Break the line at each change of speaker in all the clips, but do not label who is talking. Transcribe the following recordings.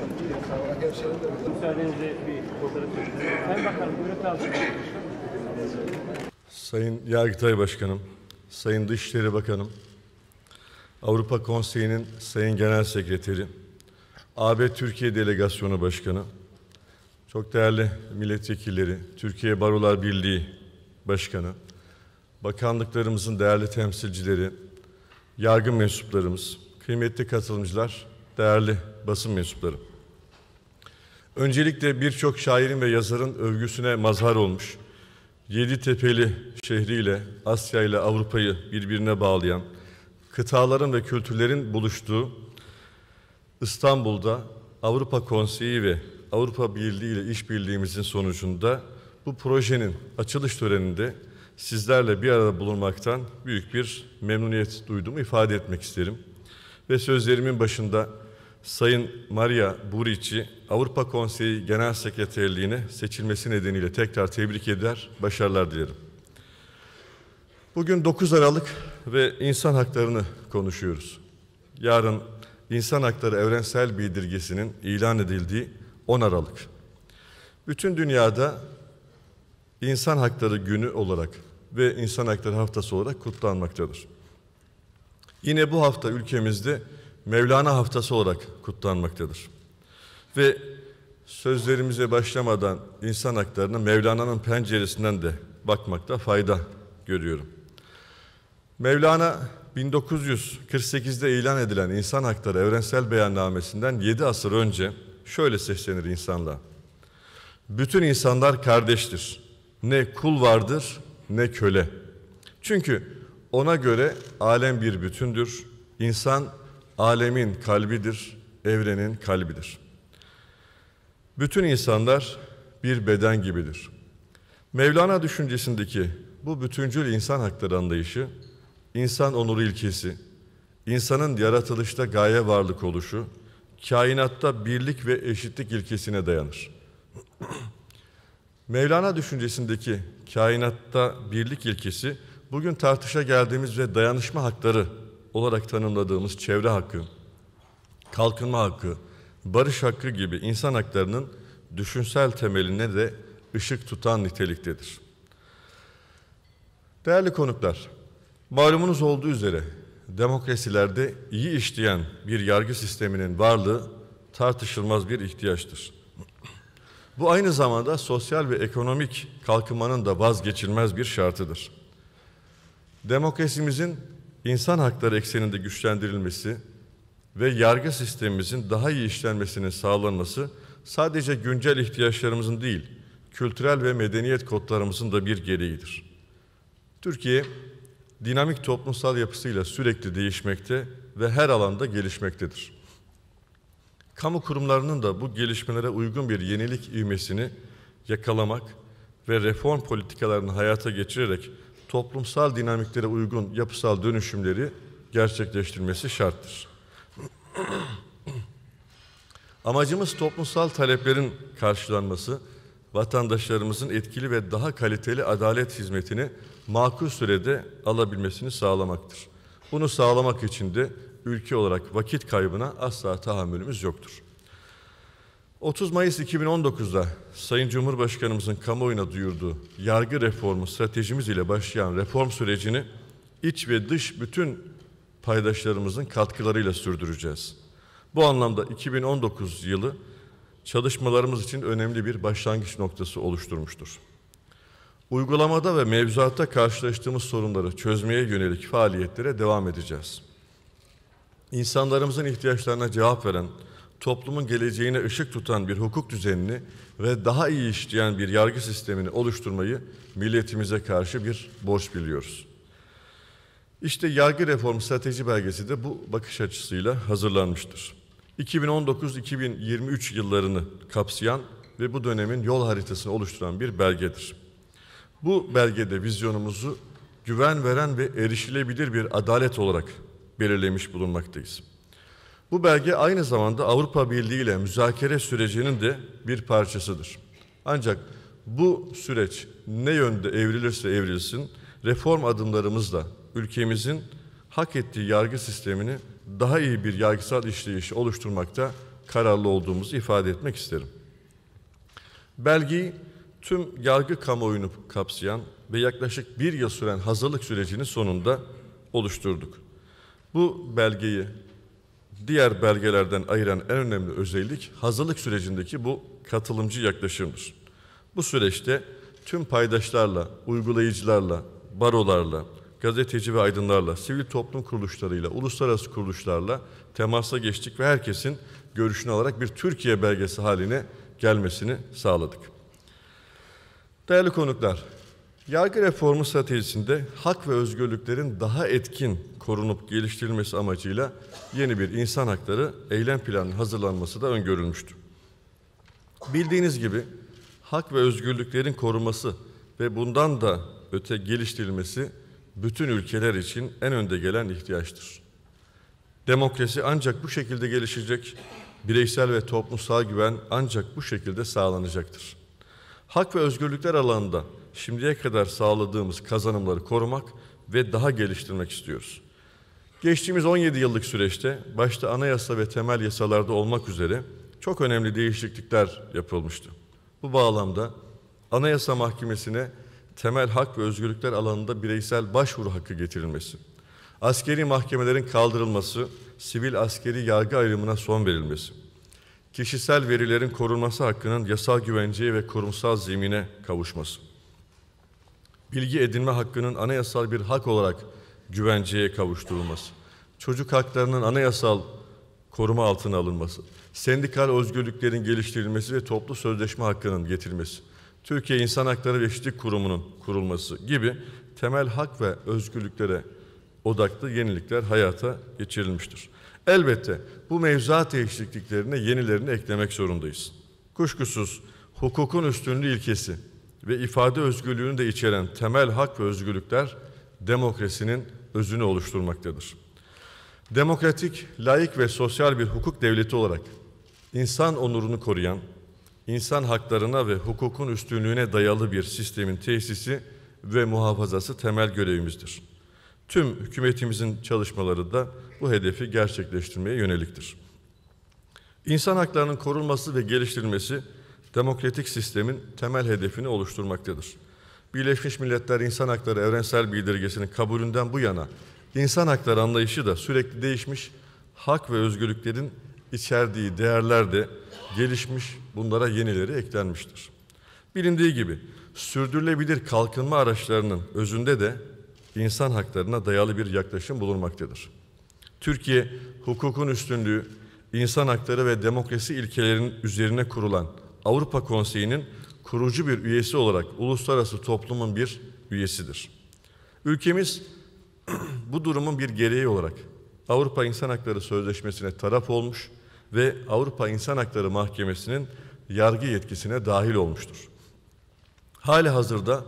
Sayın Sayın Yargıtay Başkanım, Sayın Dışişleri Bakanım, Avrupa Konseyi'nin Sayın Genel Sekreteri, AB Türkiye Delegasyonu Başkanı, çok değerli milletvekilleri, Türkiye Barolar Birliği Başkanı, bakanlıklarımızın değerli temsilcileri, yargı mensuplarımız, kıymetli katılımcılar, değerli basın mensupları. Öncelikle birçok şairin ve yazarın övgüsüne mazhar olmuş, yedi tepeli şehriyle Asya ile Avrupa'yı birbirine bağlayan, kıtaların ve kültürlerin buluştuğu İstanbul'da Avrupa Konseyi ve Avrupa Birliği ile işbirliğimizin sonucunda bu projenin açılış töreninde sizlerle bir arada bulunmaktan büyük bir memnuniyet duyduğumu ifade etmek isterim. Ve sözlerimin başında Sayın Maria Burici Avrupa Konseyi Genel Sekreterliğine seçilmesi nedeniyle tekrar tebrik eder, başarılar dilerim. Bugün 9 Aralık ve insan haklarını konuşuyoruz. Yarın İnsan Hakları Evrensel Bildirgesi'nin ilan edildiği 10 Aralık. Bütün dünyada İnsan Hakları Günü olarak ve İnsan Hakları Haftası olarak kutlanmaktadır. Yine bu hafta ülkemizde Mevlana Haftası olarak kutlanmaktadır. Ve sözlerimize başlamadan insan haklarına Mevlana'nın penceresinden de bakmakta fayda görüyorum. Mevlana 1948'de ilan edilen insan Hakları Evrensel Beyannamesi'nden 7 asır önce şöyle seslenir insanla. Bütün insanlar kardeştir. Ne kul vardır ne köle. Çünkü ona göre alem bir bütündür. İnsan alemin kalbidir, evrenin kalbidir. Bütün insanlar bir beden gibidir. Mevlana düşüncesindeki bu bütüncül insan hakları anlayışı, insan onuru ilkesi, insanın yaratılışta gaye varlık oluşu, kainatta birlik ve eşitlik ilkesine dayanır. Mevlana düşüncesindeki kainatta birlik ilkesi, bugün tartışa geldiğimiz ve dayanışma hakları olarak tanımladığımız çevre hakkı, kalkınma hakkı, barış hakkı gibi insan haklarının düşünsel temeline de ışık tutan niteliktedir. Değerli konuklar, malumunuz olduğu üzere demokrasilerde iyi işleyen bir yargı sisteminin varlığı tartışılmaz bir ihtiyaçtır. Bu aynı zamanda sosyal ve ekonomik kalkınmanın da vazgeçilmez bir şartıdır. Demokrasimizin insan hakları ekseninde güçlendirilmesi ve yargı sistemimizin daha iyi işlenmesinin sağlanması sadece güncel ihtiyaçlarımızın değil, kültürel ve medeniyet kodlarımızın da bir gereğidir. Türkiye, dinamik toplumsal yapısıyla sürekli değişmekte ve her alanda gelişmektedir. Kamu kurumlarının da bu gelişmelere uygun bir yenilik ivmesini yakalamak ve reform politikalarını hayata geçirerek toplumsal dinamiklere uygun yapısal dönüşümleri gerçekleştirmesi şarttır. Amacımız toplumsal taleplerin karşılanması, vatandaşlarımızın etkili ve daha kaliteli adalet hizmetini makul sürede alabilmesini sağlamaktır. Bunu sağlamak için de ülke olarak vakit kaybına asla tahammülümüz yoktur. 30 Mayıs 2019'da Sayın Cumhurbaşkanımızın kamuoyuna duyurduğu yargı reformu stratejimiz ile başlayan reform sürecini iç ve dış bütün paydaşlarımızın katkılarıyla sürdüreceğiz. Bu anlamda 2019 yılı çalışmalarımız için önemli bir başlangıç noktası oluşturmuştur. Uygulamada ve mevzuatta karşılaştığımız sorunları çözmeye yönelik faaliyetlere devam edeceğiz. İnsanlarımızın ihtiyaçlarına cevap veren toplumun geleceğine ışık tutan bir hukuk düzenini ve daha iyi işleyen bir yargı sistemini oluşturmayı milletimize karşı bir borç biliyoruz. İşte yargı reform strateji belgesi de bu bakış açısıyla hazırlanmıştır. 2019-2023 yıllarını kapsayan ve bu dönemin yol haritasını oluşturan bir belgedir. Bu belgede vizyonumuzu güven veren ve erişilebilir bir adalet olarak belirlemiş bulunmaktayız. Bu belge aynı zamanda Avrupa Birliği ile müzakere sürecinin de bir parçasıdır. Ancak bu süreç ne yönde evrilirse evrilsin, reform adımlarımızla ülkemizin hak ettiği yargı sistemini daha iyi bir yargısal işleyiş oluşturmakta kararlı olduğumuzu ifade etmek isterim. Belgeyi tüm yargı kamuoyunu kapsayan ve yaklaşık bir yıl süren hazırlık sürecinin sonunda oluşturduk. Bu belgeyi diğer belgelerden ayıran en önemli özellik hazırlık sürecindeki bu katılımcı yaklaşımdır. Bu süreçte tüm paydaşlarla, uygulayıcılarla, barolarla, gazeteci ve aydınlarla, sivil toplum kuruluşlarıyla, uluslararası kuruluşlarla temasa geçtik ve herkesin görüşünü alarak bir Türkiye belgesi haline gelmesini sağladık. Değerli konuklar, yargı reformu stratejisinde hak ve özgürlüklerin daha etkin korunup geliştirilmesi amacıyla yeni bir insan hakları eylem planının hazırlanması da öngörülmüştü. Bildiğiniz gibi hak ve özgürlüklerin korunması ve bundan da öte geliştirilmesi bütün ülkeler için en önde gelen ihtiyaçtır. Demokrasi ancak bu şekilde gelişecek, bireysel ve toplumsal güven ancak bu şekilde sağlanacaktır. Hak ve özgürlükler alanında şimdiye kadar sağladığımız kazanımları korumak ve daha geliştirmek istiyoruz. Geçtiğimiz 17 yıllık süreçte başta anayasa ve temel yasalarda olmak üzere çok önemli değişiklikler yapılmıştı. Bu bağlamda Anayasa Mahkemesi'ne temel hak ve özgürlükler alanında bireysel başvuru hakkı getirilmesi, askeri mahkemelerin kaldırılması, sivil askeri yargı ayrımına son verilmesi, kişisel verilerin korunması hakkının yasal güvenceye ve kurumsal zemine kavuşması, bilgi edinme hakkının anayasal bir hak olarak güvenceye kavuşturulması, çocuk haklarının anayasal koruma altına alınması, sendikal özgürlüklerin geliştirilmesi ve toplu sözleşme hakkının getirilmesi, Türkiye İnsan Hakları ve Eşitlik Kurumu'nun kurulması gibi temel hak ve özgürlüklere odaklı yenilikler hayata geçirilmiştir. Elbette bu mevzuat değişikliklerine yenilerini eklemek zorundayız. Kuşkusuz hukukun üstünlüğü ilkesi ve ifade özgürlüğünü de içeren temel hak ve özgürlükler demokrasinin özünü oluşturmaktadır. Demokratik, layık ve sosyal bir hukuk devleti olarak insan onurunu koruyan, insan haklarına ve hukukun üstünlüğüne dayalı bir sistemin tesisi ve muhafazası temel görevimizdir. Tüm hükümetimizin çalışmaları da bu hedefi gerçekleştirmeye yöneliktir. İnsan haklarının korunması ve geliştirilmesi demokratik sistemin temel hedefini oluşturmaktadır. Birleşmiş Milletler İnsan Hakları Evrensel Bildirgesi'nin kabulünden bu yana insan hakları anlayışı da sürekli değişmiş, hak ve özgürlüklerin içerdiği değerler de gelişmiş, bunlara yenileri eklenmiştir. Bilindiği gibi sürdürülebilir kalkınma araçlarının özünde de insan haklarına dayalı bir yaklaşım bulunmaktadır. Türkiye, hukukun üstünlüğü, insan hakları ve demokrasi ilkelerinin üzerine kurulan Avrupa Konseyi'nin kurucu bir üyesi olarak uluslararası toplumun bir üyesidir. Ülkemiz bu durumun bir gereği olarak Avrupa İnsan Hakları Sözleşmesi'ne taraf olmuş ve Avrupa İnsan Hakları Mahkemesi'nin yargı yetkisine dahil olmuştur. Hali hazırda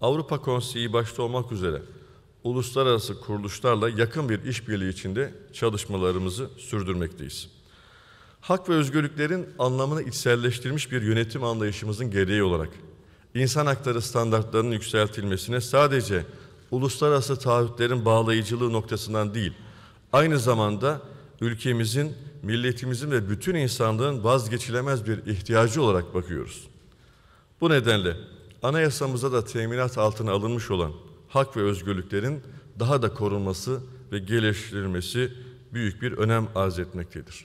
Avrupa Konseyi başta olmak üzere uluslararası kuruluşlarla yakın bir işbirliği içinde çalışmalarımızı sürdürmekteyiz hak ve özgürlüklerin anlamını içselleştirmiş bir yönetim anlayışımızın gereği olarak insan hakları standartlarının yükseltilmesine sadece uluslararası taahhütlerin bağlayıcılığı noktasından değil, aynı zamanda ülkemizin, milletimizin ve bütün insanlığın vazgeçilemez bir ihtiyacı olarak bakıyoruz. Bu nedenle anayasamıza da teminat altına alınmış olan hak ve özgürlüklerin daha da korunması ve geliştirilmesi büyük bir önem arz etmektedir.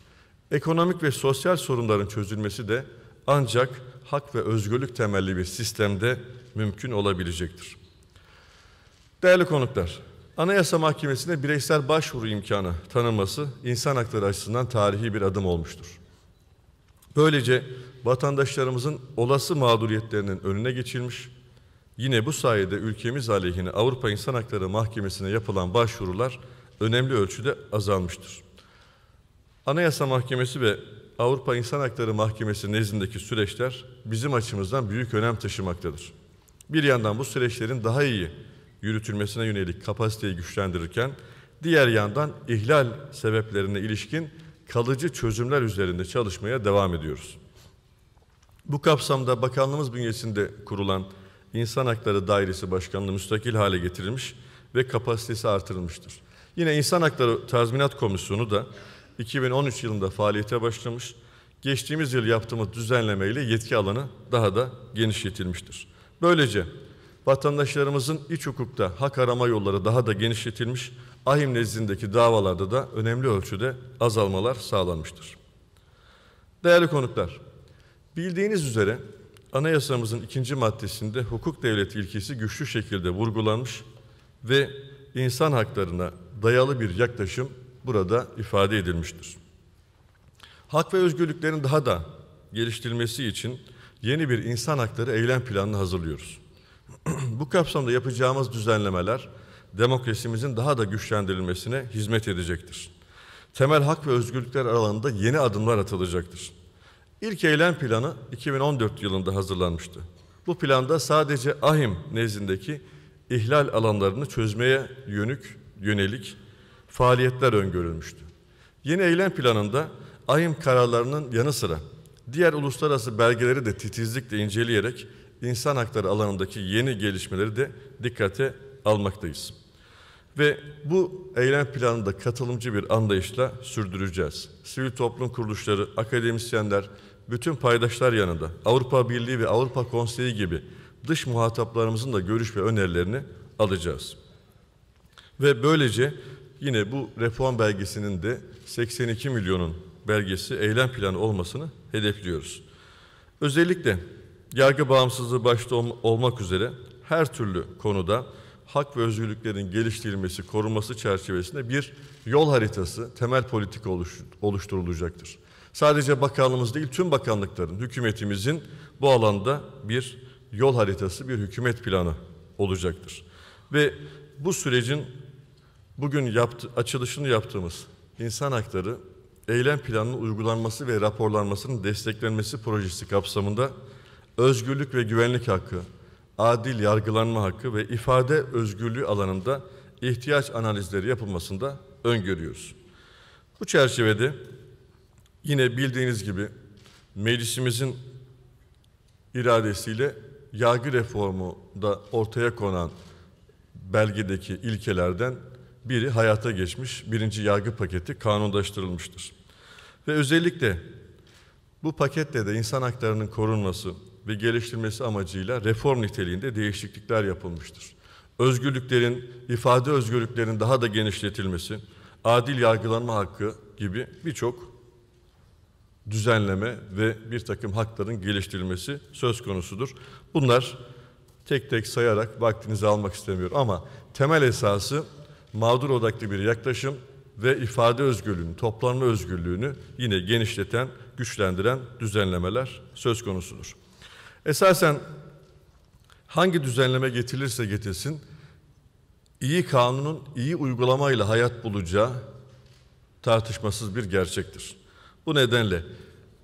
Ekonomik ve sosyal sorunların çözülmesi de ancak hak ve özgürlük temelli bir sistemde mümkün olabilecektir. Değerli konuklar, Anayasa Mahkemesi'ne bireysel başvuru imkanı tanınması insan hakları açısından tarihi bir adım olmuştur. Böylece vatandaşlarımızın olası mağduriyetlerinin önüne geçilmiş, yine bu sayede ülkemiz aleyhine Avrupa İnsan Hakları Mahkemesi'ne yapılan başvurular önemli ölçüde azalmıştır. Anayasa Mahkemesi ve Avrupa İnsan Hakları Mahkemesi nezdindeki süreçler bizim açımızdan büyük önem taşımaktadır. Bir yandan bu süreçlerin daha iyi yürütülmesine yönelik kapasiteyi güçlendirirken, diğer yandan ihlal sebeplerine ilişkin kalıcı çözümler üzerinde çalışmaya devam ediyoruz. Bu kapsamda bakanlığımız bünyesinde kurulan İnsan Hakları Dairesi Başkanlığı müstakil hale getirilmiş ve kapasitesi artırılmıştır. Yine İnsan Hakları Tazminat Komisyonu da 2013 yılında faaliyete başlamış. Geçtiğimiz yıl yaptığımız düzenlemeyle yetki alanı daha da genişletilmiştir. Böylece vatandaşlarımızın iç hukukta hak arama yolları daha da genişletilmiş, ahim nezdindeki davalarda da önemli ölçüde azalmalar sağlanmıştır. Değerli konuklar, bildiğiniz üzere anayasamızın ikinci maddesinde hukuk devleti ilkesi güçlü şekilde vurgulanmış ve insan haklarına dayalı bir yaklaşım burada ifade edilmiştir. Hak ve özgürlüklerin daha da geliştirilmesi için yeni bir insan hakları eylem planını hazırlıyoruz. Bu kapsamda yapacağımız düzenlemeler demokrasimizin daha da güçlendirilmesine hizmet edecektir. Temel hak ve özgürlükler alanında yeni adımlar atılacaktır. İlk eylem planı 2014 yılında hazırlanmıştı. Bu planda sadece ahim nezdindeki ihlal alanlarını çözmeye yönük, yönelik faaliyetler öngörülmüştü. Yeni eylem planında AYM kararlarının yanı sıra diğer uluslararası belgeleri de titizlikle inceleyerek insan hakları alanındaki yeni gelişmeleri de dikkate almaktayız. Ve bu eylem planında katılımcı bir anlayışla sürdüreceğiz. Sivil toplum kuruluşları, akademisyenler, bütün paydaşlar yanında Avrupa Birliği ve Avrupa Konseyi gibi dış muhataplarımızın da görüş ve önerilerini alacağız. Ve böylece yine bu reform belgesinin de 82 milyonun belgesi eylem planı olmasını hedefliyoruz. Özellikle yargı bağımsızlığı başta olmak üzere her türlü konuda hak ve özgürlüklerin geliştirilmesi, korunması çerçevesinde bir yol haritası, temel politika oluşturulacaktır. Sadece bakanlığımız değil, tüm bakanlıkların, hükümetimizin bu alanda bir yol haritası, bir hükümet planı olacaktır. Ve bu sürecin bugün yaptı, açılışını yaptığımız insan hakları eylem planının uygulanması ve raporlanmasının desteklenmesi projesi kapsamında özgürlük ve güvenlik hakkı, adil yargılanma hakkı ve ifade özgürlüğü alanında ihtiyaç analizleri yapılmasında öngörüyoruz. Bu çerçevede yine bildiğiniz gibi meclisimizin iradesiyle yargı reformu da ortaya konan belgedeki ilkelerden biri hayata geçmiş birinci yargı paketi kanundaştırılmıştır. Ve özellikle bu paketle de insan haklarının korunması ve geliştirmesi amacıyla reform niteliğinde değişiklikler yapılmıştır. Özgürlüklerin, ifade özgürlüklerin daha da genişletilmesi, adil yargılanma hakkı gibi birçok düzenleme ve bir takım hakların geliştirilmesi söz konusudur. Bunlar tek tek sayarak vaktinizi almak istemiyorum ama temel esası mağdur odaklı bir yaklaşım ve ifade özgürlüğünü, toplanma özgürlüğünü yine genişleten, güçlendiren düzenlemeler söz konusudur. Esasen hangi düzenleme getirilirse getirsin, iyi kanunun iyi uygulamayla hayat bulacağı tartışmasız bir gerçektir. Bu nedenle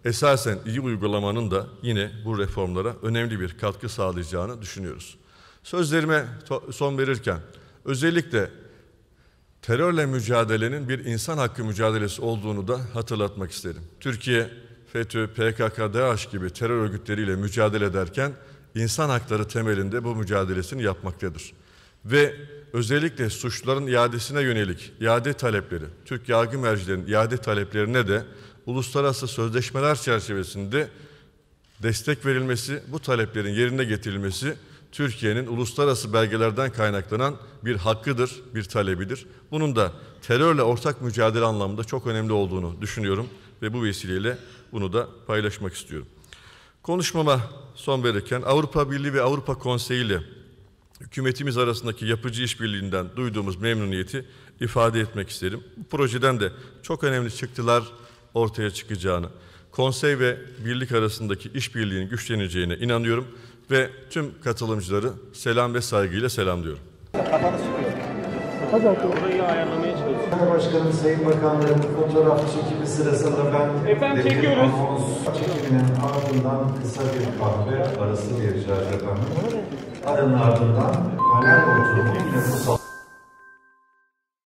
esasen iyi uygulamanın da yine bu reformlara önemli bir katkı sağlayacağını düşünüyoruz. Sözlerime son verirken özellikle terörle mücadelenin bir insan hakkı mücadelesi olduğunu da hatırlatmak isterim. Türkiye, FETÖ, PKK, DAEŞ gibi terör örgütleriyle mücadele ederken insan hakları temelinde bu mücadelesini yapmaktadır. Ve özellikle suçluların iadesine yönelik iade talepleri, Türk yargı mercilerinin iade taleplerine de uluslararası sözleşmeler çerçevesinde destek verilmesi, bu taleplerin yerine getirilmesi Türkiye'nin uluslararası belgelerden kaynaklanan bir hakkıdır, bir talebidir. Bunun da terörle ortak mücadele anlamında çok önemli olduğunu düşünüyorum ve bu vesileyle bunu da paylaşmak istiyorum. Konuşmama son verirken Avrupa Birliği ve Avrupa Konseyi ile hükümetimiz arasındaki yapıcı işbirliğinden duyduğumuz memnuniyeti ifade etmek isterim. Bu projeden de çok önemli çıktılar ortaya çıkacağını, konsey ve birlik arasındaki işbirliğinin güçleneceğine inanıyorum ve tüm katılımcıları selam ve saygıyla selamlıyorum. Kafanı sıkıyor. Hadi arkadaşlar. Burayı ayarlamaya çalışıyoruz. Başkanım, Sayın Bakanlarım fotoğraf çekimi sırasında ben... Efendim çekiyoruz. Çekiminin ardından kısa bir kahve arası vereceğiz efendim. Aranın ardından panel oturumu yine bu